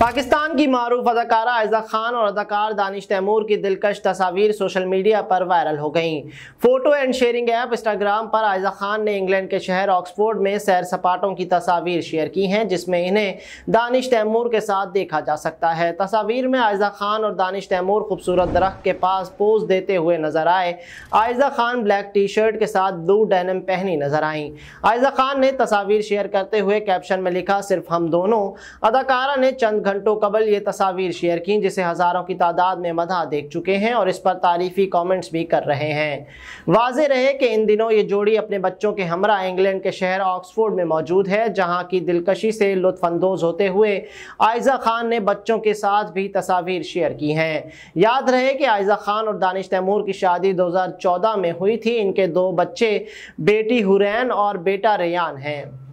पाकिस्तान की मरूफ अदाकारा आयजा खान और अदाकार दानिश तैमूर की दिलकश तस्वीर सोशल मीडिया पर वायरल हो गई photo and sharing app Instagram पर आयजा खान ने इंग्लैंड के शहर ऑक्सफोर्ड में सैर सपाटों की तस्वीर शेयर की हैं जिसमें इन्हें दानिश तैमूर के साथ देखा जा सकता है तस्वीर में आयजा खान और दानिश तैमूर खूबसूरत दरख्त के पास पोज देते हुए नजर आए Ayeza Khan black T shirt के साथ ब्लू डेनम पहनी नजर आई आयजा खान ने तस्वीर शेयर करते हुए कैप्शन में लिखा सिर्फ हम दोनों अदाकारा ने चंद घंटों कबल ये तस्वीर शेयर की जिसे हज़ारों की तादाद में मदा देख चुके हैं और इस पर तारीफी कमेंट्स भी कर रहे हैं वाज रहे कि इन दिनों ये जोड़ी अपने बच्चों के हमरा इंग्लैंड के शहर ऑक्सफोर्ड में मौजूद है जहाँ की दिलकशी से लुफानंदोज़ होते हुए आयज़ा खान ने बच्चों के साथ भी तस्वीर शेयर की हैं याद रहे कि आयज़ा खान और दानिश तैमूर की शादी 2014 में हुई थी इनके दो बच्चे बेटी हुरैन और बेटा रेन हैं